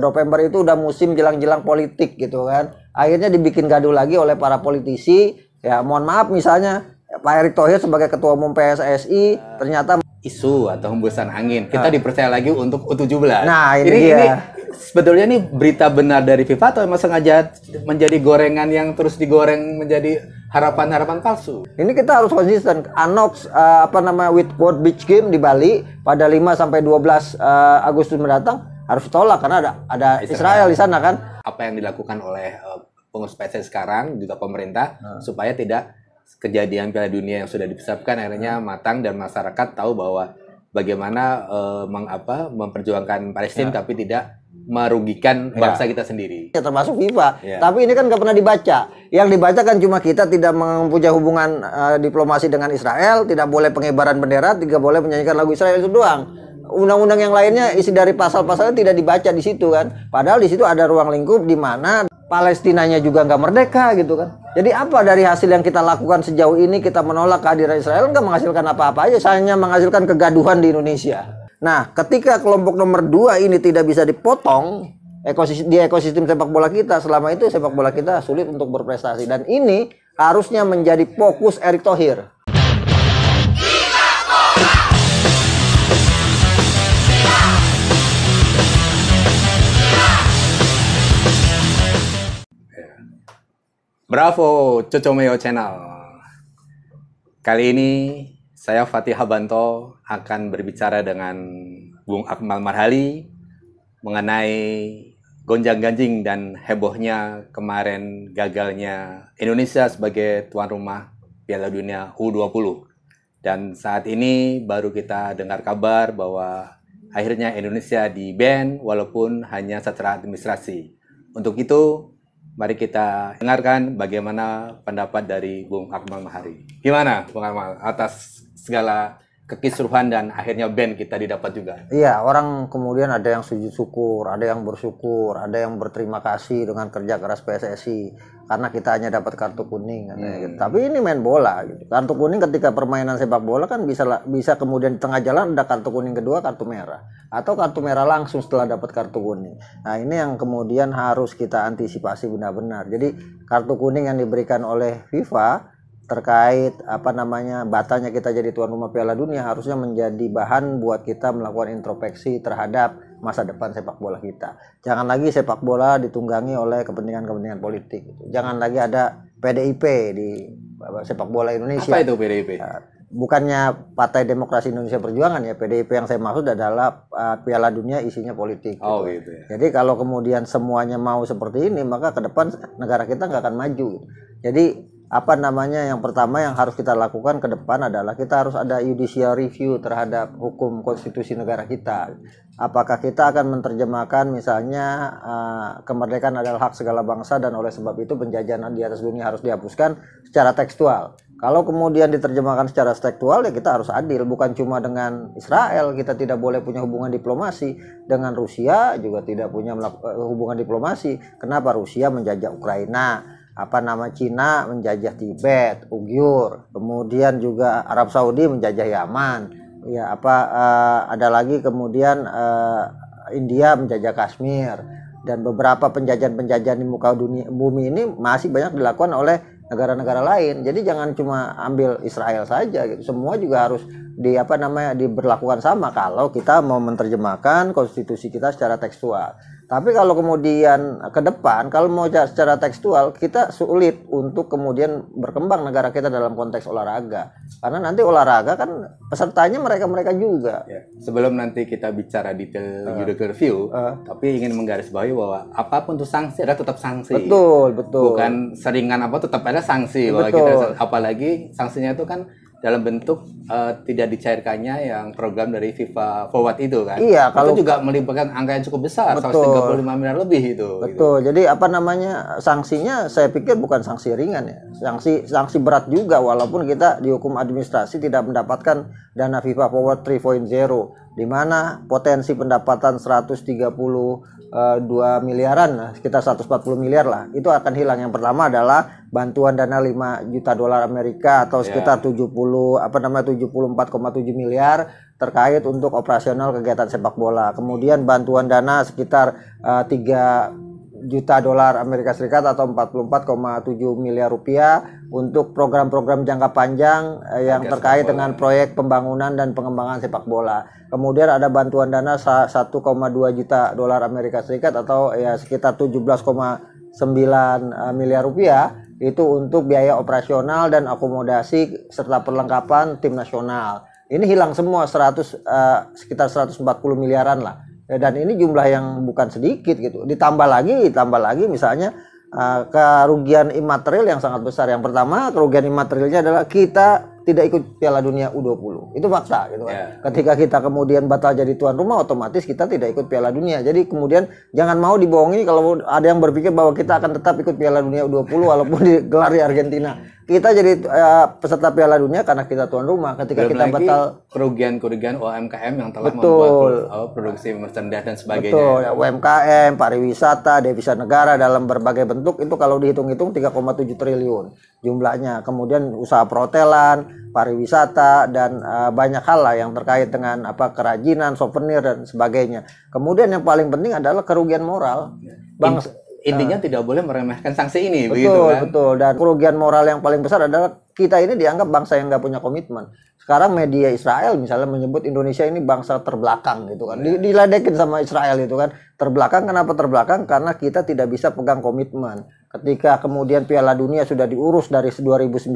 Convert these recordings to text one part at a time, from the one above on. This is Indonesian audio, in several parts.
November itu udah musim jelang-jelang politik gitu kan. Akhirnya dibikin gaduh lagi oleh para politisi. Ya mohon maaf misalnya Pak Erick Thohir sebagai ketua umum PSSI ternyata isu atau hembusan angin. Kita ah. dipercaya lagi untuk U17. Nah, ini, ini dia. Ini, sebetulnya ini berita benar dari FIFA atau emang sengaja menjadi gorengan yang terus digoreng menjadi harapan-harapan palsu. Ini kita harus konsisten. Anox uh, apa namanya Whitworth Beach Game di Bali pada 5 sampai 12 uh, eh, Agustus mendatang harus tolak karena ada ada Israel, Israel di sana kan. Apa yang dilakukan oleh eh, pengurus PSSI sekarang juga pemerintah hmm. supaya tidak kejadian Piala Dunia yang sudah dipersiapkan akhirnya hmm. matang dan masyarakat tahu bahwa bagaimana uh, eh, mengapa memperjuangkan Palestina ya. tapi tidak merugikan ya. bangsa ya. kita sendiri. Ya, termasuk FIFA. Ya. Tapi ini kan nggak pernah dibaca. Yang dibaca kan cuma kita tidak mempunyai hubungan uh, diplomasi dengan Israel, tidak boleh pengibaran bendera, tidak boleh menyanyikan lagu Israel itu doang undang-undang yang lainnya isi dari pasal-pasalnya tidak dibaca di situ kan. Padahal di situ ada ruang lingkup di mana Palestinanya juga nggak merdeka gitu kan. Jadi apa dari hasil yang kita lakukan sejauh ini kita menolak kehadiran Israel nggak menghasilkan apa-apa aja, hanya menghasilkan kegaduhan di Indonesia. Nah, ketika kelompok nomor dua ini tidak bisa dipotong di ekosistem sepak bola kita, selama itu sepak bola kita sulit untuk berprestasi. Dan ini harusnya menjadi fokus Erick Thohir. Bravo, Cocomeo Channel. Kali ini saya Fatih Habanto akan berbicara dengan Bung Akmal Marhali mengenai gonjang-ganjing dan hebohnya kemarin gagalnya Indonesia sebagai tuan rumah Piala Dunia U20. Dan saat ini baru kita dengar kabar bahwa akhirnya Indonesia di-ban walaupun hanya secara administrasi. Untuk itu, Mari kita dengarkan bagaimana pendapat dari Bung Akmal Mahari. Gimana Bung Akmal atas segala kekisruhan dan akhirnya band kita didapat juga. Iya, orang kemudian ada yang sujud syukur, ada yang bersyukur, ada yang berterima kasih dengan kerja keras PSSI karena kita hanya dapat kartu kuning. Kan, ya, gitu. Hmm. Gitu. Tapi ini main bola. Gitu. Kartu kuning ketika permainan sepak bola kan bisa bisa kemudian di tengah jalan ada kartu kuning kedua, kartu merah atau kartu merah langsung setelah dapat kartu kuning. Nah ini yang kemudian harus kita antisipasi benar-benar. Jadi kartu kuning yang diberikan oleh FIFA terkait apa namanya batanya kita jadi tuan rumah Piala Dunia harusnya menjadi bahan buat kita melakukan introspeksi terhadap masa depan sepak bola kita. Jangan lagi sepak bola ditunggangi oleh kepentingan-kepentingan politik. Gitu. Jangan lagi ada PDIP di sepak bola Indonesia. Apa itu PDIP? Nah, bukannya Partai Demokrasi Indonesia Perjuangan ya PDIP yang saya maksud adalah uh, Piala Dunia isinya politik. Gitu. Oh gitu ya. Jadi kalau kemudian semuanya mau seperti ini maka ke depan negara kita nggak akan maju. Jadi apa namanya yang pertama yang harus kita lakukan ke depan adalah kita harus ada judicial review terhadap hukum konstitusi negara kita. Apakah kita akan menerjemahkan misalnya uh, kemerdekaan adalah hak segala bangsa dan oleh sebab itu penjajahan di atas dunia harus dihapuskan secara tekstual. Kalau kemudian diterjemahkan secara tekstual ya kita harus adil bukan cuma dengan Israel kita tidak boleh punya hubungan diplomasi dengan Rusia juga tidak punya eh, hubungan diplomasi. Kenapa Rusia menjajah Ukraina? apa nama Cina menjajah Tibet, Ugyur, kemudian juga Arab Saudi menjajah Yaman, ya apa uh, ada lagi kemudian uh, India menjajah Kashmir dan beberapa penjajahan-penjajahan di muka dunia bumi ini masih banyak dilakukan oleh negara-negara lain. Jadi jangan cuma ambil Israel saja, gitu. semua juga harus di apa namanya diberlakukan sama kalau kita mau menerjemahkan konstitusi kita secara tekstual. Tapi kalau kemudian ke depan, kalau mau secara tekstual, kita sulit untuk kemudian berkembang negara kita dalam konteks olahraga. Karena nanti olahraga kan pesertanya mereka-mereka juga. Ya. Sebelum nanti kita bicara detail uh, review, uh, tapi ingin menggarisbawahi bahwa apapun itu sanksi ada tetap sanksi. Betul, betul. Bukan seringan apa tetap ada sanksi. Betul. kita, apalagi sanksinya itu kan dalam bentuk uh, tidak dicairkannya yang program dari FIFA Forward itu kan. Iya, kalau itu juga melibatkan angka yang cukup besar, betul, 135 miliar lebih itu. Gitu. Betul. Gitu. Jadi apa namanya? sanksinya saya pikir bukan sanksi ringan ya. Sanksi sanksi berat juga walaupun kita dihukum administrasi tidak mendapatkan dana FIFA Forward 3.0 di mana potensi pendapatan 132 eh, miliaran sekitar 140 miliar lah, itu akan hilang. Yang pertama adalah bantuan dana 5 juta dolar Amerika atau ya. sekitar yeah. 70 apa namanya 74,7 miliar terkait untuk operasional kegiatan sepak bola. Kemudian bantuan dana sekitar uh, eh, 3 juta dolar Amerika Serikat atau 44,7 miliar rupiah untuk program-program jangka panjang eh, yang terkait dengan proyek pembangunan dan pengembangan sepak bola. Kemudian ada bantuan dana 1,2 juta dolar Amerika Serikat atau ya sekitar 17,9 eh, miliar rupiah itu untuk biaya operasional dan akomodasi serta perlengkapan tim nasional. Ini hilang semua 100 uh, eh, sekitar 140 miliaran lah. Dan ini jumlah yang bukan sedikit gitu. Ditambah lagi, ditambah lagi misalnya Ah, kerugian imaterial yang sangat besar. Yang pertama, kerugian imaterialnya adalah kita tidak ikut Piala Dunia U20. Itu fakta gitu kan. Yeah. Ketika kita kemudian batal jadi tuan rumah otomatis kita tidak ikut Piala Dunia. Jadi kemudian jangan mau dibohongi kalau ada yang berpikir bahwa kita akan tetap ikut Piala Dunia U20 walaupun digelar di Argentina kita jadi uh, peserta Piala Dunia karena kita tuan rumah. Ketika Belum kita lagi batal kerugian-kerugian UMKM yang telah betul. membuat eh, produksi merchandise dan sebagainya. Betul, ya, UMKM, pariwisata, devisa negara dalam berbagai bentuk itu kalau dihitung-hitung 3,7 triliun jumlahnya. Kemudian usaha perhotelan, pariwisata dan uh, banyak hal lah yang terkait dengan apa kerajinan, souvenir dan sebagainya. Kemudian yang paling penting adalah kerugian moral. Ya. Bang intinya uh. tidak boleh meremehkan sanksi ini betul kan? betul dan kerugian moral yang paling besar adalah kita ini dianggap bangsa yang nggak punya komitmen sekarang media Israel misalnya menyebut Indonesia ini bangsa terbelakang gitu kan yeah. diladekin sama Israel itu kan terbelakang kenapa terbelakang karena kita tidak bisa pegang komitmen ketika kemudian Piala Dunia sudah diurus dari 2019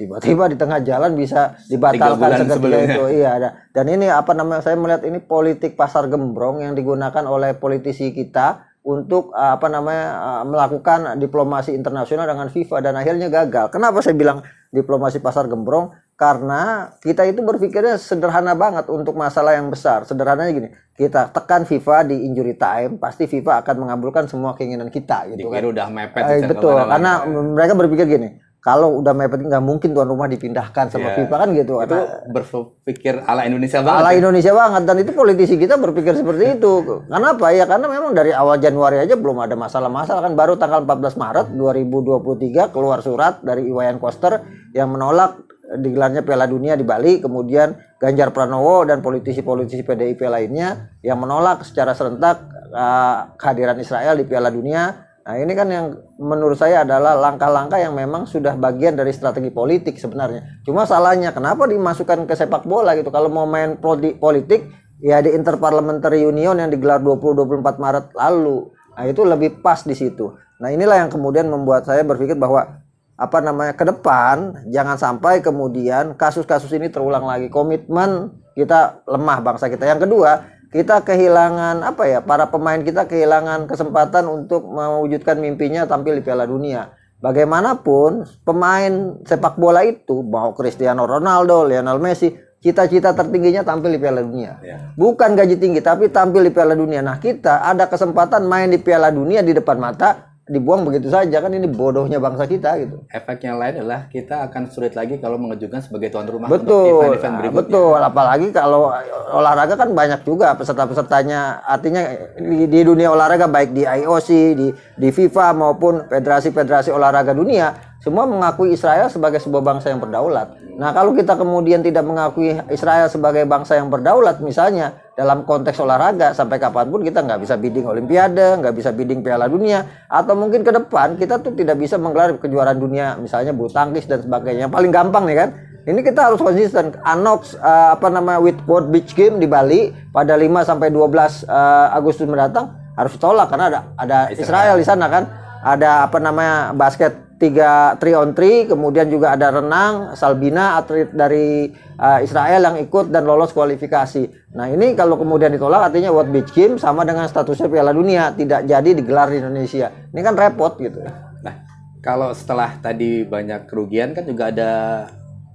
tiba-tiba di tengah jalan bisa dibatalkan seketika itu iya ada. dan ini apa namanya saya melihat ini politik pasar gembrong yang digunakan oleh politisi kita untuk uh, apa namanya uh, melakukan diplomasi internasional dengan FIFA dan akhirnya gagal. Kenapa saya bilang diplomasi pasar gembrong? Karena kita itu berpikirnya sederhana banget untuk masalah yang besar. Sederhananya gini, kita tekan FIFA di injury time, pasti FIFA akan mengabulkan semua keinginan kita gitu kan. udah mepet eh, betul, karena mereka berpikir gini, kalau udah mepet nggak mungkin tuan rumah dipindahkan sama yeah. FIFA kan gitu. Itu berpikir ala Indonesia banget. Ala ya? Indonesia banget dan itu politisi kita berpikir seperti iya. itu. Kenapa? Ya karena memang dari awal Januari aja belum ada masalah-masalah kan baru tanggal 14 Maret 2023 keluar surat dari Iwayan Koster yang menolak digelarnya Piala Dunia di Bali, kemudian Ganjar Pranowo dan politisi-politisi PDIP lainnya yang menolak secara serentak uh, kehadiran Israel di Piala Dunia Nah, ini kan yang menurut saya adalah langkah-langkah yang memang sudah bagian dari strategi politik sebenarnya. Cuma salahnya kenapa dimasukkan ke sepak bola gitu. Kalau mau main politik ya di Interparliamentary Union yang digelar 20-24 Maret lalu. Nah, itu lebih pas di situ. Nah, inilah yang kemudian membuat saya berpikir bahwa apa namanya ke depan jangan sampai kemudian kasus-kasus ini terulang lagi. Komitmen kita lemah bangsa kita. Yang kedua, kita kehilangan apa ya para pemain kita kehilangan kesempatan untuk mewujudkan mimpinya tampil di Piala Dunia. Bagaimanapun pemain sepak bola itu mau Cristiano Ronaldo, Lionel Messi, cita-cita tertingginya tampil di Piala Dunia. Ya. Bukan gaji tinggi tapi tampil di Piala Dunia. Nah, kita ada kesempatan main di Piala Dunia di depan mata dibuang begitu saja kan ini bodohnya bangsa kita gitu. Efek yang lain adalah kita akan sulit lagi kalau mengejutkan sebagai tuan rumah betul, untuk event-event ah, berikutnya. Betul, apalagi kalau olahraga kan banyak juga peserta-pesertanya. Artinya di, di dunia olahraga baik di IOC, di di FIFA maupun federasi-federasi olahraga dunia semua mengakui Israel sebagai sebuah bangsa yang berdaulat. Nah, kalau kita kemudian tidak mengakui Israel sebagai bangsa yang berdaulat, misalnya dalam konteks olahraga, sampai kapanpun kita nggak bisa bidding Olimpiade, nggak bisa bidding Piala Dunia, atau mungkin ke depan kita tuh tidak bisa menggelar kejuaraan dunia, misalnya bulu tangkis dan sebagainya. Yang paling gampang nih kan, ini kita harus konsisten. Anox uh, apa namanya with World Beach Game di Bali pada 5 sampai 12 uh, eh, Agustus mendatang harus tolak karena ada ada Israel, Israel di sana kan. Ada apa namanya basket tiga tri on tri kemudian juga ada renang Salbina atlet dari uh, Israel yang ikut dan lolos kualifikasi nah ini kalau kemudian ditolak artinya World Beach Game sama dengan statusnya Piala Dunia tidak jadi digelar di Indonesia ini kan repot gitu nah kalau setelah tadi banyak kerugian kan juga ada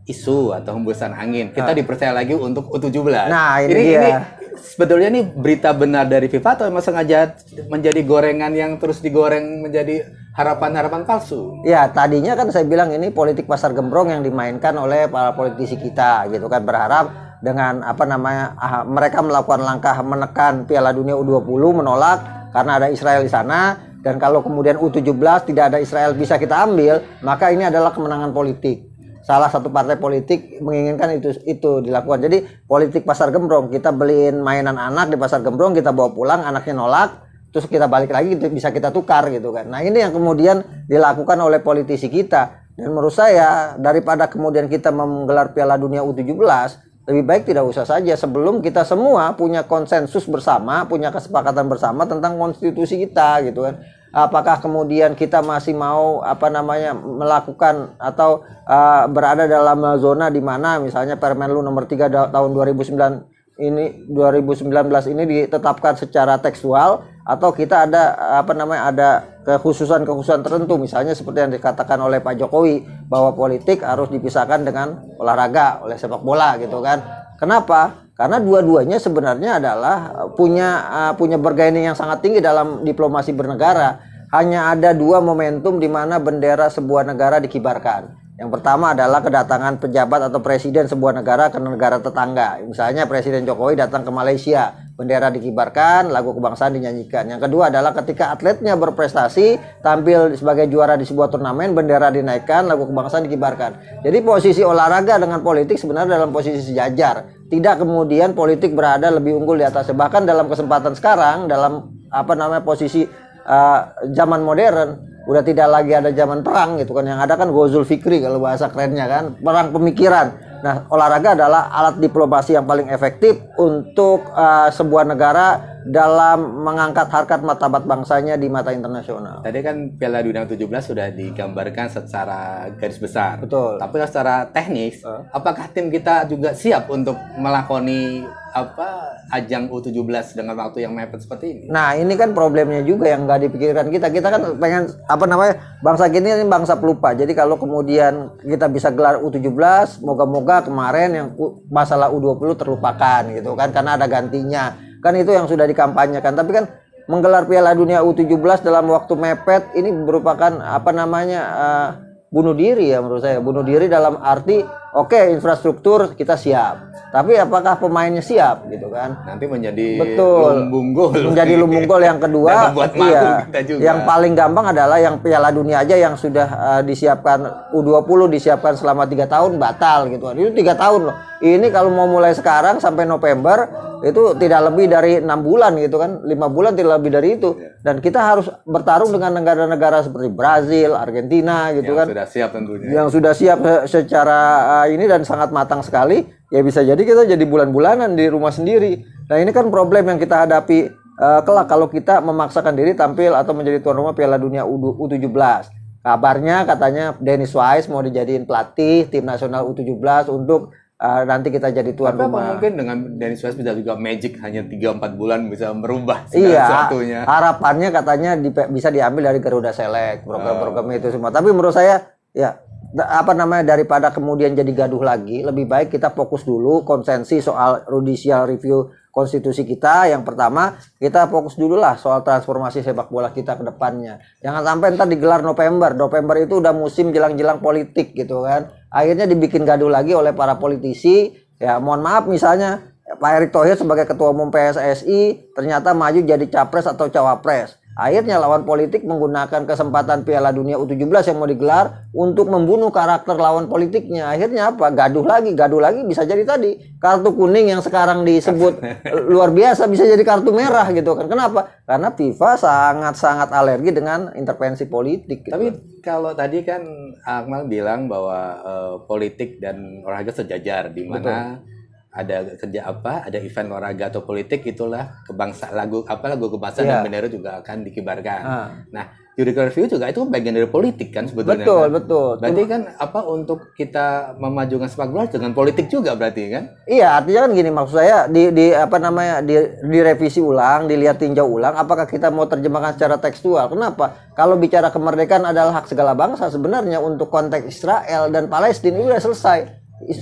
isu atau hembusan angin kita nah. dipercaya lagi untuk U17 nah ini, ini, dia. ini sebetulnya ini berita benar dari FIFA atau emang sengaja menjadi gorengan yang terus digoreng menjadi harapan-harapan palsu? Ya, tadinya kan saya bilang ini politik pasar gembrong yang dimainkan oleh para politisi kita gitu kan berharap dengan apa namanya ah, mereka melakukan langkah menekan Piala Dunia U20 menolak karena ada Israel di sana dan kalau kemudian U17 tidak ada Israel bisa kita ambil, maka ini adalah kemenangan politik salah satu partai politik menginginkan itu itu dilakukan. Jadi politik pasar gembrong, kita beliin mainan anak di pasar gembrong, kita bawa pulang, anaknya nolak, terus kita balik lagi itu bisa kita tukar gitu kan. Nah, ini yang kemudian dilakukan oleh politisi kita. Dan menurut saya daripada kemudian kita menggelar Piala Dunia U17, lebih baik tidak usah saja sebelum kita semua punya konsensus bersama, punya kesepakatan bersama tentang konstitusi kita gitu kan apakah kemudian kita masih mau apa namanya melakukan atau uh, berada dalam eh, zona di mana misalnya Permenlu nomor 3 tahun 2009 ini 2019 ini ditetapkan secara tekstual atau kita ada eh, apa namanya ada kekhususan-kekhususan tertentu misalnya seperti yang dikatakan oleh Pak Jokowi bahwa politik harus dipisahkan dengan olahraga oleh sepak bola gitu kan. Kenapa? karena dua-duanya sebenarnya adalah eh, punya uh, punya bergaining yang sangat tinggi dalam diplomasi bernegara. Hanya ada dua momentum di mana bendera sebuah negara dikibarkan. Yang pertama adalah kedatangan pejabat atau presiden sebuah negara ke negara tetangga. Misalnya Presiden Jokowi datang ke Malaysia, bendera dikibarkan, lagu kebangsaan dinyanyikan. Yang kedua adalah ketika atletnya berprestasi, tampil sebagai juara di sebuah turnamen, bendera dinaikkan, lagu kebangsaan dikibarkan. Jadi posisi olahraga dengan politik sebenarnya dalam posisi sejajar tidak kemudian politik berada lebih unggul di atasnya. Bahkan dalam kesempatan sekarang dalam apa namanya posisi uh, zaman modern udah tidak lagi ada zaman perang gitu kan yang ada kan gozul fikri kalau bahasa kerennya kan perang pemikiran nah olahraga adalah alat diplomasi yang paling efektif untuk uh, sebuah negara dalam mengangkat harkat martabat bangsanya di mata internasional. Tadi kan Piala Dunia 17 sudah digambarkan secara garis besar. Betul. Tapi secara teknis, uh. apakah tim kita juga siap untuk melakoni apa ajang U17 dengan waktu yang mepet seperti ini? Nah, ini kan problemnya juga yang nggak dipikirkan kita. Kita kan pengen apa namanya? Bangsa gini ini bangsa pelupa. Jadi kalau kemudian kita bisa gelar U17, moga-moga kemarin yang masalah U20 terlupakan gitu kan karena ada gantinya Kan itu yang sudah dikampanyekan. Tapi kan menggelar Piala Dunia U17 dalam waktu mepet ini merupakan apa namanya uh, bunuh diri ya menurut saya. Bunuh diri dalam arti oke okay, infrastruktur kita siap. Tapi apakah pemainnya siap gitu kan? Nanti menjadi Betul. lumbung gol. Menjadi lumbung gol yang kedua. buat iya, kita juga. Yang paling gampang adalah yang Piala Dunia aja yang sudah uh, disiapkan U20 disiapkan selama tiga tahun batal gitu. Itu tiga tahun loh ini kalau mau mulai sekarang sampai November itu tidak lebih dari enam bulan gitu kan lima bulan tidak lebih dari itu iya. dan kita harus bertarung dengan negara-negara seperti Brazil Argentina gitu yang kan yang sudah siap tentunya yang sudah siap eh, secara eh, ini dan sangat matang sekali ya bisa jadi kita jadi bulan-bulanan di rumah sendiri nah ini kan problem yang kita hadapi uh, kelak kalau kita memaksakan diri tampil atau menjadi tuan rumah Piala Dunia U17 Kabarnya katanya Dennis Wise mau dijadiin pelatih tim nasional U17 untuk Eh, nanti kita jadi tuan Tapi rumah. mungkin dengan Dennis West bisa juga magic hanya 3-4 bulan bisa merubah iya, satunya. Harapannya katanya di, bisa diambil dari Garuda Select program-program uh. itu semua. Tapi menurut saya ya apa namanya daripada kemudian jadi gaduh lagi lebih baik kita fokus dulu konsensi soal judicial review konstitusi kita yang pertama kita fokus dulu lah soal transformasi sepak bola kita ke depannya jangan sampai ntar digelar November November itu udah musim jelang-jelang politik gitu kan akhirnya dibikin gaduh lagi oleh para politisi ya mohon maaf misalnya Pak Erick Thohir sebagai ketua umum PSSI ternyata maju jadi capres atau cawapres Akhirnya lawan politik menggunakan kesempatan Piala Dunia U17 yang mau digelar untuk membunuh karakter lawan politiknya. Akhirnya apa? Gaduh lagi, gaduh lagi bisa jadi tadi kartu kuning yang sekarang disebut luar biasa bisa jadi kartu merah gitu kan. Kenapa? Karena FIFA sangat-sangat alergi dengan intervensi politik. Gitu Tapi kalau tadi kan Akmal bilang bahwa uh, politik dan olahraga sejajar di mana ada kerja apa, ada event olahraga atau politik itulah kebangsa lagu apa lagu kebangsaan yeah. dan iya. bendera juga akan dikibarkan. Uh. Nah, judicial review juga itu bagian dari politik kan sebetulnya. Betul, kan? betul. Berarti kan apa untuk kita memajukan sepak bola dengan politik juga berarti kan? Iya, artinya kan gini maksud saya di di apa namanya di direvisi ulang, dilihat tinjau ulang apakah kita mau terjemahkan secara tekstual. Kenapa? Kalau bicara kemerdekaan adalah hak segala bangsa sebenarnya untuk konteks Israel dan Palestina itu sudah selesai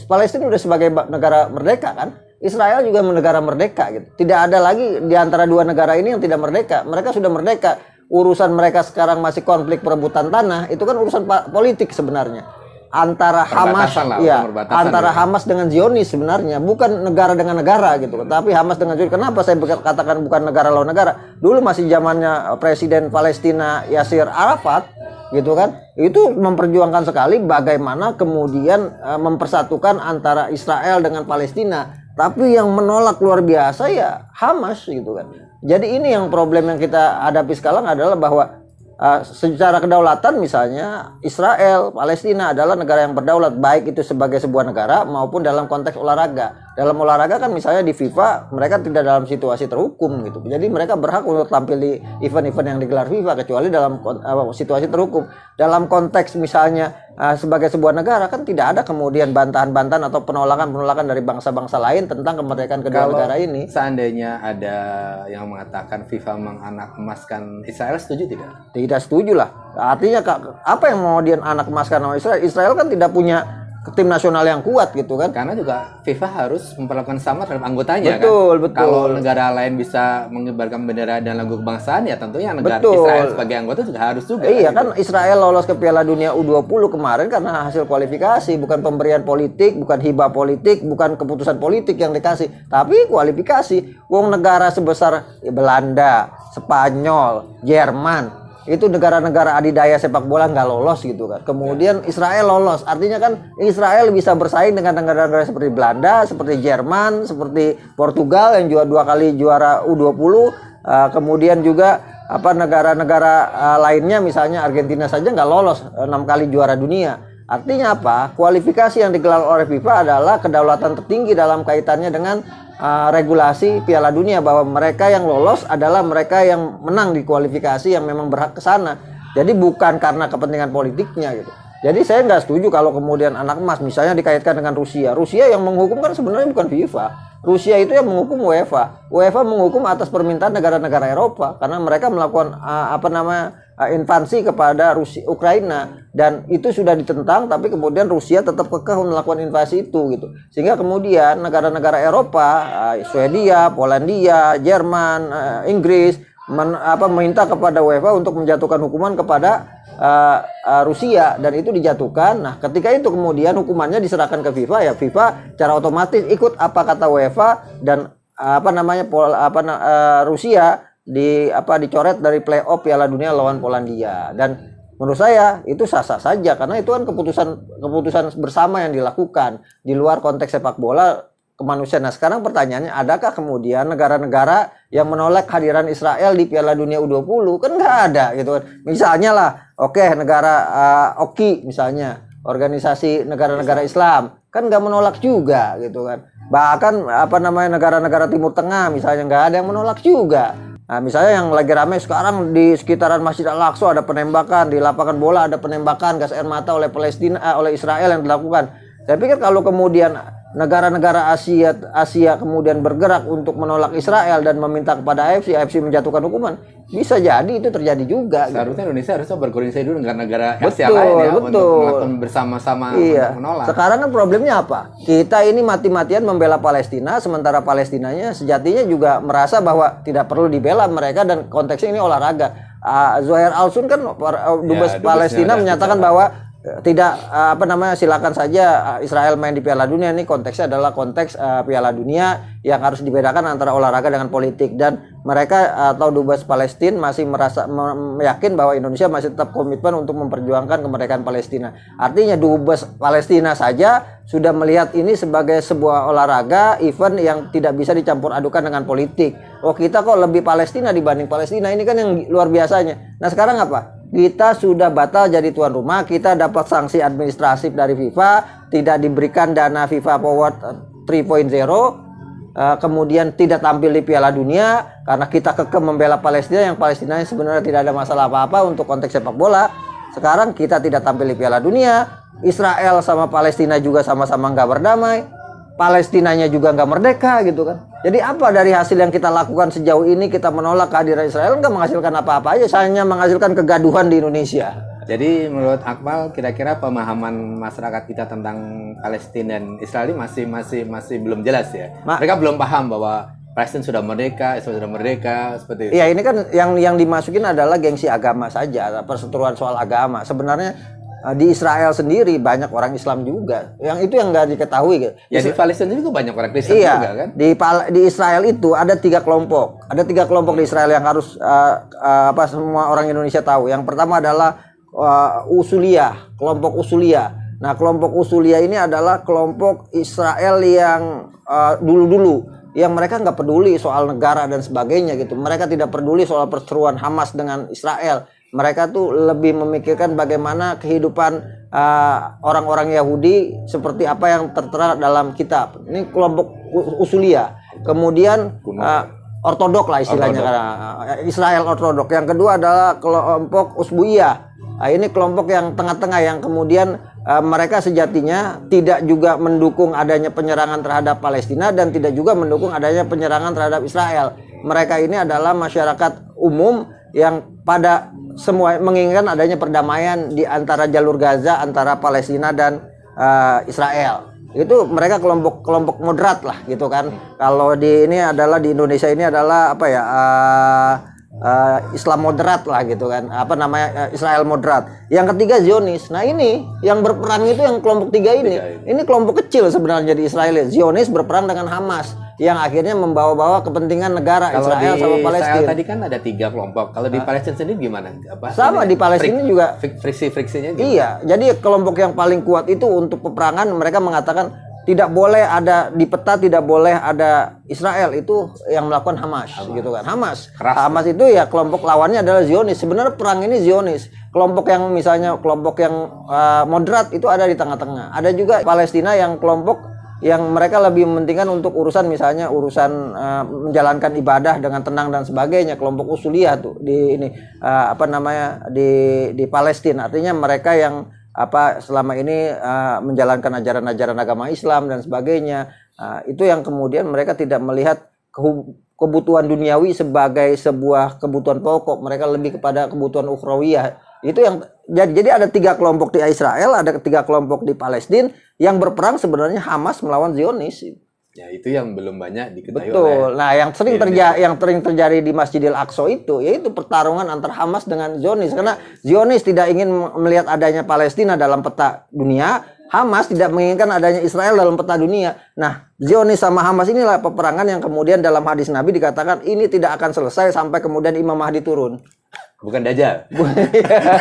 Palestina sudah sebagai negara merdeka kan? Israel juga negara merdeka gitu. Tidak ada lagi di antara dua negara ini yang tidak merdeka. Mereka sudah merdeka. Urusan mereka sekarang masih konflik perebutan tanah, itu kan urusan politik sebenarnya. Antara Hamas lah, ya, antara ya. Hamas dengan Zionis sebenarnya, bukan negara dengan negara gitu. Tapi Hamas dengan Zionis. Kenapa saya katakan bukan negara lawan negara? Dulu masih zamannya eh, Presiden Palestina Yasir Arafat, gitu kan itu memperjuangkan sekali bagaimana kemudian uh, mempersatukan antara Israel dengan Palestina tapi yang menolak luar biasa ya Hamas gitu kan jadi ini yang problem yang kita hadapi sekarang adalah bahwa uh, secara kedaulatan misalnya Israel Palestina adalah negara yang berdaulat baik itu sebagai sebuah negara maupun dalam konteks olahraga dalam olahraga kan misalnya di FIFA mereka tidak dalam situasi terhukum gitu jadi mereka berhak untuk tampil di event-event yang digelar FIFA kecuali dalam uh, situasi terhukum dalam konteks misalnya uh, sebagai sebuah negara kan tidak ada kemudian bantahan-bantahan atau penolakan-penolakan dari bangsa-bangsa lain tentang kemerdekaan kedua Kalau negara ini seandainya ada yang mengatakan FIFA menganak emaskan Israel setuju tidak tidak setuju lah artinya apa yang mau dia anak emaskan Israel Israel kan tidak punya tim nasional yang kuat gitu kan karena juga FIFA harus memperlakukan sama terhadap anggotanya betul kan? betul kalau negara lain bisa mengibarkan bendera dan lagu kebangsaan ya tentunya negara betul. Israel sebagai anggota juga harus juga iya kan, kan gitu. Israel lolos ke Piala Dunia U20 kemarin karena hasil kualifikasi bukan pemberian politik bukan hibah politik bukan keputusan politik yang dikasih tapi kualifikasi wong negara sebesar ya Belanda Spanyol Jerman itu negara-negara adidaya sepak bola nggak lolos gitu kan. Kemudian ya. Israel lolos, artinya kan Israel bisa bersaing dengan negara-negara seperti Belanda, seperti Jerman, seperti Portugal yang juara dua kali juara U20, uh, eh, kemudian juga apa negara-negara uh, lainnya misalnya Argentina saja nggak lolos eh, enam kali juara dunia Artinya apa? Kualifikasi yang digelar oleh FIFA adalah kedaulatan tertinggi dalam kaitannya dengan uh, regulasi Piala Dunia bahwa mereka yang lolos adalah mereka yang menang di kualifikasi yang memang berhak ke sana. Jadi bukan karena kepentingan politiknya gitu. Jadi saya nggak setuju kalau kemudian anak emas misalnya dikaitkan dengan Rusia. Rusia yang menghukum kan sebenarnya bukan FIFA. Rusia itu yang menghukum UEFA. UEFA menghukum atas permintaan negara-negara Eropa karena mereka melakukan uh, apa namanya Eh, invasi kepada Rusia Ukraina dan itu sudah ditentang tapi kemudian Rusia tetap kekeh melakukan invasi itu gitu sehingga kemudian negara-negara Eropa eh, Swedia Polandia Jerman eh, Inggris men, apa, meminta kepada UEFA untuk menjatuhkan hukuman kepada uh, uh, Rusia dan itu dijatuhkan. Nah, ketika itu kemudian hukumannya diserahkan ke FIFA ya FIFA cara otomatis ikut apa kata UEFA dan apa namanya Pol, apa uh, Rusia di apa dicoret dari playoff Piala Dunia lawan Polandia dan menurut saya itu sah-sah saja karena itu kan keputusan keputusan bersama yang dilakukan di luar konteks sepak bola kemanusiaan. Nah, sekarang pertanyaannya adakah kemudian negara-negara yang menolak kehadiran Israel di Piala Dunia U20? Kan nggak ada gitu kan. Misalnya lah, oke okay, negara uh, OKI misalnya, organisasi negara-negara Islam kan nggak menolak juga gitu kan bahkan apa namanya negara-negara Timur Tengah misalnya nggak ada yang menolak juga Nah, misalnya yang lagi ramai sekarang di sekitaran Masjid Al-Aqsa ada penembakan, di lapangan bola ada penembakan gas air mata oleh Palestina eh, oleh Israel yang dilakukan. Saya pikir kalau kemudian negara-negara Asia Asia kemudian bergerak untuk menolak Israel dan meminta kepada AFC AFC menjatuhkan hukuman bisa jadi itu terjadi juga gitu. seharusnya gitu. Indonesia harusnya berkoordinasi dulu dengan negara Asia betul, lain ya betul. untuk melakukan bersama-sama iya. menolak sekarang kan problemnya apa kita ini mati-matian membela Palestina sementara Palestinanya sejatinya juga merasa bahwa tidak perlu dibela mereka dan konteksnya ini olahraga uh, ah, Zuhair Alsun kan eh, iya, dubes ya, Palestina menyatakan bahwa tidak eh, apa namanya silakan saja eh, Israel main di Piala Dunia ini konteksnya adalah konteks uh, Piala Dunia yang harus dibedakan antara olahraga dengan politik dan mereka eh, atau Dubes Palestina masih merasa yakin bahwa Indonesia masih tetap komitmen untuk memperjuangkan kemerdekaan Palestina. Artinya Dubes Palestina saja sudah melihat ini sebagai sebuah olahraga event yang tidak bisa dicampur adukan dengan politik. Oh kita kok lebih Palestina dibanding Palestina ini kan yang luar biasanya. Nah sekarang apa? kita sudah batal jadi tuan rumah, kita dapat sanksi administratif dari FIFA, tidak diberikan dana FIFA Forward 3.0 eh, Eh, kemudian tidak tampil di Piala Dunia karena kita keke membela Palestina yang Palestina yang sebenarnya tidak ada masalah apa-apa untuk konteks sepak bola. Sekarang kita tidak tampil di Piala Dunia, Israel sama Palestina juga sama-sama nggak berdamai, Palestinanya juga nggak merdeka gitu kan. Jadi apa dari hasil yang kita lakukan sejauh ini kita menolak kehadiran Israel nggak menghasilkan apa-apa aja, hanya menghasilkan kegaduhan di Indonesia. Jadi menurut Akmal kira-kira pemahaman masyarakat kita tentang Palestina dan Israel masih masih masih belum jelas ya. Ma Mereka belum paham bahwa Palestina sudah merdeka, Israel sudah merdeka, seperti itu. Iya, ini kan yang yang dimasukin adalah gengsi agama saja, perseteruan soal agama. Sebenarnya eh, di Israel sendiri banyak orang Islam juga. Yang itu yang nggak diketahui. Gitu. Ya di Palestina juga banyak orang Kristen iya, juga kan? Di di Israel itu ada tiga kelompok. Ada tiga kelompok hmm. di Israel yang harus uh, uh, apa semua orang Indonesia tahu. Yang pertama adalah uh, usulia, kelompok usulia. Nah, kelompok usulia ini adalah kelompok Israel yang uh, dulu-dulu uh, yang mereka nggak peduli soal negara dan sebagainya gitu. Mereka tidak peduli soal perseteruan Hamas dengan Israel. Mereka tuh lebih memikirkan bagaimana kehidupan uh, orang-orang uh, Yahudi seperti apa yang tertera dalam kitab. Ini kelompok usulia. Kemudian uh, ortodok lah istilahnya ortodok. Uh, Israel ortodok. Yang kedua adalah kelompok Usbuiyah Nah, ini kelompok yang tengah-tengah yang kemudian uh, mereka sejatinya tidak juga mendukung adanya penyerangan terhadap Palestina dan tidak juga mendukung adanya penyerangan terhadap Israel. Mereka ini adalah masyarakat umum yang pada semua menginginkan adanya perdamaian di antara jalur Gaza antara Palestina dan uh, Israel. Itu mereka kelompok-kelompok moderat lah gitu kan. Kalau di ini adalah di Indonesia ini adalah apa ya? Uh, uh, Islam moderat lah gitu kan apa namanya uh, Israel moderat yang ketiga Zionis nah ini yang berperang itu yang kelompok tiga ini ini. kelompok kecil sebenarnya di Israel Zionis berperang dengan Hamas yang akhirnya membawa-bawa kepentingan negara kalau Israel sama Palestina. Israel tadi kan ada tiga kelompok. Kalau di Palestina sendiri gimana? Apa sama di Palestina frik, juga friksi friksinya. Iya, jadi kelompok yang paling kuat itu untuk peperangan mereka mengatakan tidak boleh ada di peta tidak boleh ada Israel itu yang melakukan Hamas, Hamas. gitu kan Hamas Keras, Hamas itu ya kelompok lawannya adalah Zionis sebenarnya perang ini Zionis kelompok yang misalnya kelompok yang uh, moderat itu ada di tengah-tengah ada juga Palestina yang kelompok yang mereka lebih mementingkan untuk urusan misalnya urusan uh, menjalankan ibadah dengan tenang dan sebagainya kelompok usuliah tuh di ini uh, apa namanya di di Palestina artinya mereka yang apa selama ini uh, menjalankan ajaran-ajaran agama Islam dan sebagainya uh, itu yang kemudian mereka tidak melihat kebutuhan duniawi sebagai sebuah kebutuhan pokok mereka lebih kepada kebutuhan ukrawiyah itu yang jadi jadi ada tiga kelompok di Israel ada tiga kelompok di Palestina yang berperang sebenarnya Hamas melawan Zionis Ya itu yang belum banyak diketahui Betul. Oleh nah, yang sering terjadi yang sering terjadi di Masjidil Aqsa itu yaitu pertarungan antar Hamas dengan Zionis karena Zionis tidak ingin melihat adanya Palestina dalam peta dunia, Hamas tidak menginginkan adanya Israel dalam peta dunia. Nah, Zionis sama Hamas inilah peperangan yang kemudian dalam hadis Nabi dikatakan ini tidak akan selesai sampai kemudian Imam Mahdi turun. Bukan Dajjal.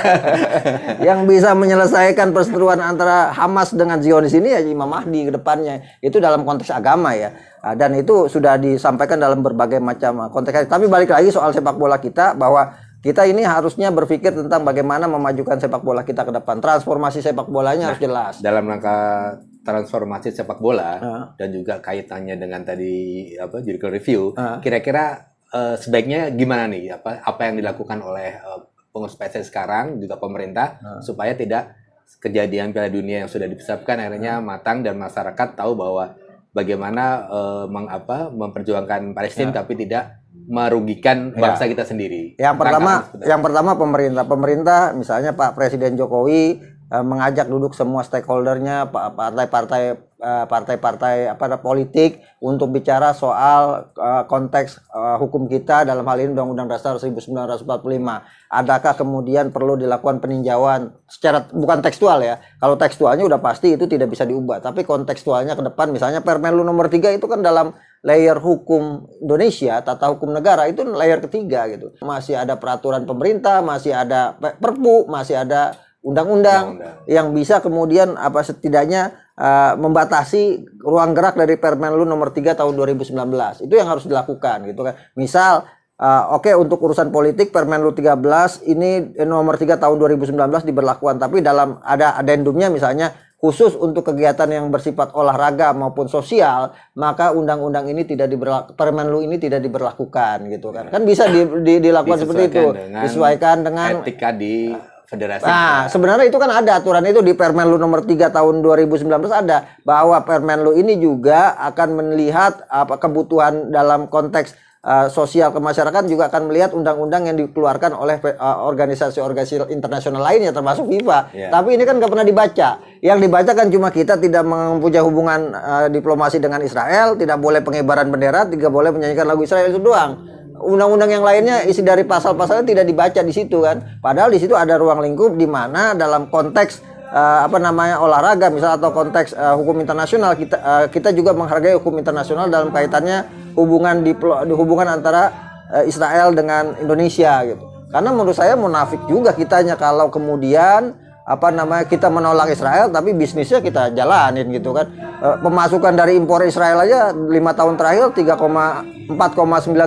yang bisa menyelesaikan perseteruan antara Hamas dengan Zionis ini ya Imam Mahdi ke depannya. Itu dalam konteks agama ya. Ah, dan itu sudah disampaikan dalam berbagai macam ah, konteks. Tapi balik lagi soal sepak bola kita bahwa kita ini harusnya berpikir tentang bagaimana memajukan sepak bola kita ke depan. Transformasi sepak bolanya nah, harus jelas. Dalam rangka transformasi sepak bola uh. dan juga kaitannya dengan tadi apa judicial review, kira-kira uh uh, sebaiknya gimana nih apa apa yang dilakukan oleh uh, pengurus PSSI sekarang juga pemerintah hmm. supaya tidak kejadian Piala Dunia yang sudah dipersiapkan akhirnya hmm. matang dan masyarakat tahu bahwa bagaimana uh, eh, mengapa memperjuangkan Palestina ya. hmm. tapi tidak merugikan ya. bangsa ya. kita sendiri. Yang pertama, yang pertama pemerintah, pemerintah misalnya Pak Presiden Jokowi Eh, mengajak duduk semua stakeholdernya partai-partai eh, partai-partai uh, apa politik untuk bicara soal eh, konteks hukum kita dalam hal ini Undang-Undang Dasar 1945. Adakah kemudian perlu dilakukan peninjauan secara bukan tekstual ya. Kalau tekstualnya udah pasti itu tidak bisa diubah, tapi kontekstualnya ke depan misalnya Permenlu nomor tiga itu kan dalam layer hukum Indonesia, tata hukum negara itu layer ketiga gitu. Masih ada peraturan pemerintah, masih ada perpu, masih ada undang-undang yang bisa kemudian apa setidaknya uh, membatasi ruang gerak dari Permenlu nomor 3 tahun 2019. Itu yang harus dilakukan gitu kan. Misal Uh, Oke okay, untuk urusan politik Permenlu 13 ini eh, nomor 3 tahun 2019 diberlakukan tapi dalam ada adendumnya misalnya khusus untuk kegiatan yang bersifat olahraga maupun sosial maka undang-undang ini tidak diberlakukan permenlu ini tidak diberlakukan gitu kan ya. kan bisa di, di, dilakukan seperti itu dengan disesuaikan dengan etika di nah, federasi. Nah, sebenarnya itu kan ada aturan itu di Permenlu nomor 3 tahun 2019 ada bahwa Permenlu ini juga akan melihat apa kebutuhan dalam konteks uh, sosial kemasyarakatan juga akan melihat undang-undang yang dikeluarkan oleh eh, organisasi-organisasi uh, internasional lainnya termasuk FIFA. Yeah. Tapi ini kan nggak pernah dibaca. Yang dibaca kan cuma kita tidak mempunyai hubungan uh, diplomasi dengan Israel, tidak boleh pengibaran bendera, tidak boleh menyanyikan lagu Israel itu doang undang-undang yang lainnya isi dari pasal-pasalnya tidak dibaca di situ kan. Padahal di situ ada ruang lingkup di mana dalam konteks uh, apa namanya olahraga misal atau konteks uh, hukum internasional kita uh, kita juga menghargai hukum internasional dalam kaitannya hubungan di hubungan antara uh, Israel dengan Indonesia gitu. Karena menurut saya munafik juga kitanya kalau kemudian apa namanya kita menolak Israel tapi bisnisnya kita jalanin gitu kan eh, pemasukan dari impor Israel aja lima tahun terakhir 3,4,9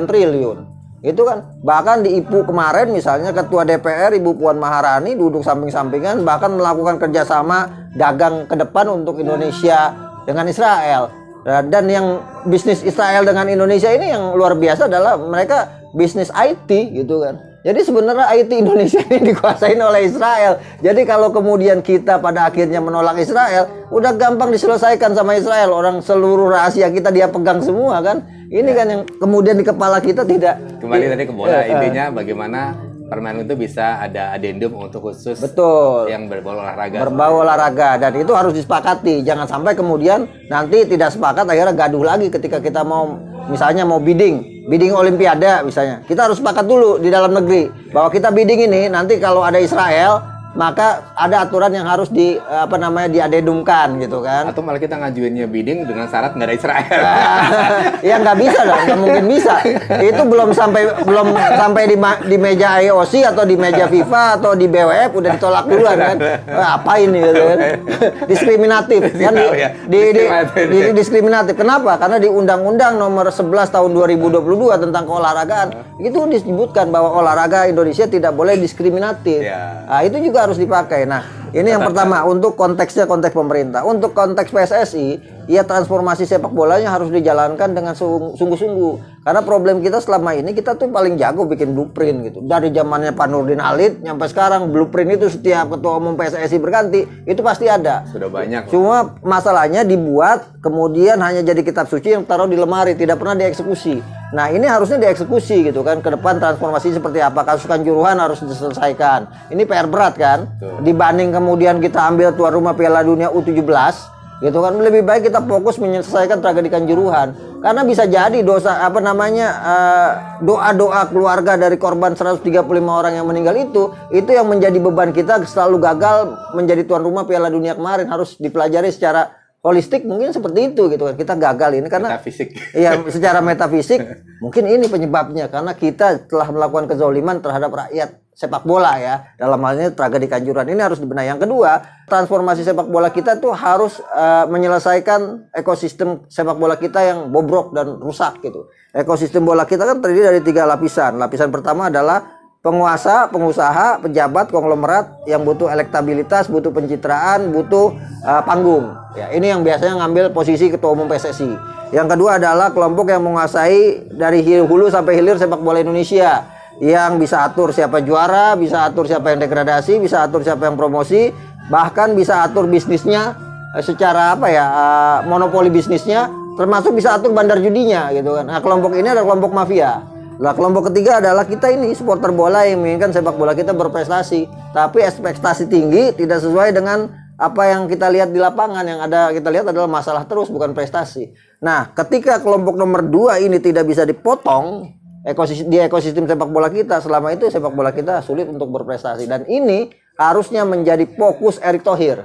triliun itu kan bahkan di ibu kemarin misalnya ketua DPR Ibu Puan Maharani duduk samping-sampingan bahkan melakukan kerjasama dagang ke depan untuk Indonesia dengan Israel nah, dan yang bisnis Israel dengan Indonesia ini yang luar biasa adalah mereka bisnis IT gitu kan jadi sebenarnya IT Indonesia ini dikuasain oleh Israel. Jadi kalau kemudian kita pada akhirnya menolak Israel, udah gampang diselesaikan sama Israel. Orang seluruh rahasia kita dia pegang semua kan. Ini ya. kan yang kemudian di kepala kita tidak. Kembali tadi ke bola uh, intinya bagaimana permen itu bisa ada adendum untuk khusus betul yang berbau olahraga berbau olahraga dan itu harus disepakati jangan sampai kemudian nanti tidak sepakat akhirnya gaduh lagi ketika kita mau misalnya mau bidding bidding olimpiade misalnya kita harus sepakat dulu di dalam negeri bahwa kita bidding ini nanti kalau ada Israel maka ada aturan yang harus di apa namanya diadedumkan gitu kan atau malah kita ngajuinnya bidding dengan syarat nggak ada Israel ah, ya nggak bisa dong nggak mungkin bisa itu belum sampai belum sampai di, di meja IOC atau di meja FIFA atau di BWF udah ditolak duluan kan nah, apa ini gitu kan diskriminatif kan ya. di, di, di, di, di diskriminatif kenapa karena di Undang-Undang nomor 11 tahun 2022 tentang keolahragaan itu disebutkan bahwa olahraga Indonesia tidak boleh diskriminatif nah, itu juga harus dipakai. Nah, ini yang pertama untuk konteksnya konteks pemerintah. Untuk konteks PSSI, ya transformasi sepak bolanya harus dijalankan dengan sungguh-sungguh karena problem kita selama ini kita tuh paling jago bikin blueprint gitu. Dari zamannya Pak Nurdin Alit sampai sekarang blueprint itu setiap ketua umum PSSI berganti itu pasti ada. Sudah banyak. Cuma masalahnya dibuat kemudian hanya jadi kitab suci yang taruh di lemari tidak pernah dieksekusi. Nah ini harusnya dieksekusi gitu kan ke depan transformasi seperti apa kasus kanjuruhan harus diselesaikan. Ini PR berat kan? Tuh. Dibanding kemudian kita ambil tuan rumah Piala Dunia U17 gitu kan lebih baik kita fokus menyelesaikan tragedi kanjuruhan karena bisa jadi dosa apa namanya eh, doa-doa keluarga dari korban 135 orang yang meninggal itu itu yang menjadi beban kita selalu gagal menjadi tuan rumah Piala Dunia kemarin harus dipelajari secara holistik mungkin seperti itu gitu kan. Kita gagal ini karena metafisik. Iya, secara metafisik mungkin ini penyebabnya karena kita telah melakukan kezoliman terhadap rakyat sepak bola ya. Dalam hal ini tragedi Kanjuran ini harus dibenahi. Yang kedua, transformasi sepak bola kita tuh harus uh, menyelesaikan ekosistem sepak bola kita yang bobrok dan rusak gitu. Ekosistem bola kita kan terdiri dari tiga lapisan. Lapisan pertama adalah penguasa, pengusaha, pejabat, konglomerat yang butuh elektabilitas, butuh pencitraan, butuh uh, panggung. Ya, ini yang biasanya ngambil posisi ketua umum PSSI. Yang kedua adalah kelompok yang menguasai dari hulu sampai hilir sepak bola Indonesia yang bisa atur siapa juara, bisa atur siapa yang degradasi, bisa atur siapa yang promosi, bahkan bisa atur bisnisnya eh, secara apa ya eh, monopoli bisnisnya termasuk bisa atur bandar judinya gitu kan. Nah, kelompok ini adalah kelompok mafia. Nah kelompok ketiga adalah kita ini supporter bola yang menginginkan sepak bola kita berprestasi, tapi ekspektasi tinggi tidak sesuai dengan apa yang kita lihat di lapangan yang ada kita lihat adalah masalah terus bukan prestasi. Nah, ketika kelompok nomor dua ini tidak bisa dipotong ekosistem di ekosistem sepak bola kita selama itu sepak bola kita sulit untuk berprestasi dan ini harusnya menjadi fokus Erick Thohir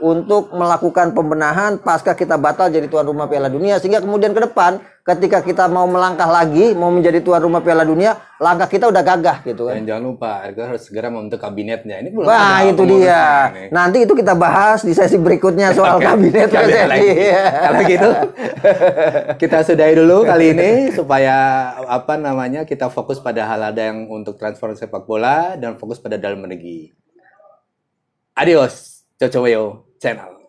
untuk melakukan pembenahan pasca kita batal jadi tuan rumah Piala Dunia sehingga kemudian ke depan ketika kita mau melangkah lagi mau menjadi tuan rumah Piala Dunia langkah kita udah gagah gitu kan. Dan jangan lupa Erga harus segera membentuk kabinetnya. Ini belum Wah, itu dia. Ini. Nanti itu kita bahas di sesi berikutnya soal kabinet iya. lagi. Kalau gitu kita sudahi dulu kali ini supaya apa namanya kita fokus pada hal ada yang untuk transfer sepak bola dan fokus pada dalam negeri. Adios. yo. sea,